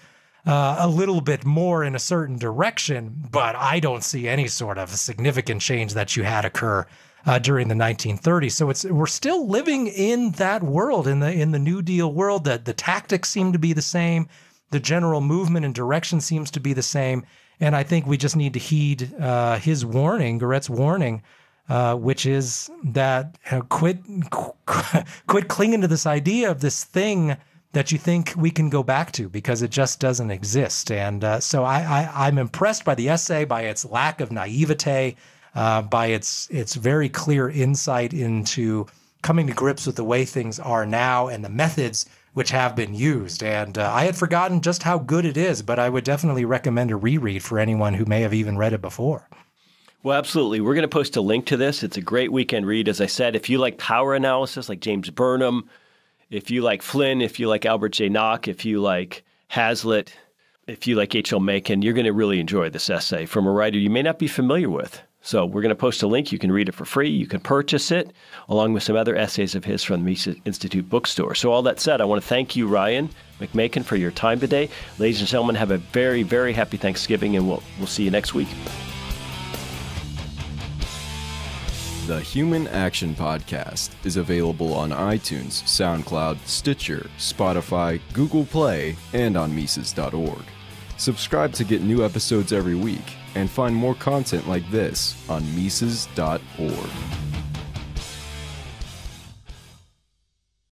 uh, a little bit more in a certain direction. But I don't see any sort of significant change that you had occur uh, during the 1930s. So it's we're still living in that world in the in the New Deal world. That the tactics seem to be the same, the general movement and direction seems to be the same. And I think we just need to heed uh, his warning, Garrett's warning, uh, which is that you know, quit qu quit clinging to this idea of this thing that you think we can go back to because it just doesn't exist. And uh, so I, I, I'm impressed by the essay, by its lack of naivete uh, by its its very clear insight into coming to grips with the way things are now and the methods which have been used. And uh, I had forgotten just how good it is, but I would definitely recommend a reread for anyone who may have even read it before. Well, absolutely. We're going to post a link to this. It's a great weekend read. As I said, if you like power analysis, like James Burnham, if you like Flynn, if you like Albert J. Nock, if you like Hazlitt, if you like H.L. Macon, you're going to really enjoy this essay from a writer you may not be familiar with. So we're going to post a link. You can read it for free. You can purchase it, along with some other essays of his from the Mises Institute bookstore. So all that said, I want to thank you, Ryan McMakin, for your time today. Ladies and gentlemen, have a very, very happy Thanksgiving, and we'll, we'll see you next week. The Human Action Podcast is available on iTunes, SoundCloud, Stitcher, Spotify, Google Play, and on Mises.org. Subscribe to get new episodes every week and find more content like this on Mises.org.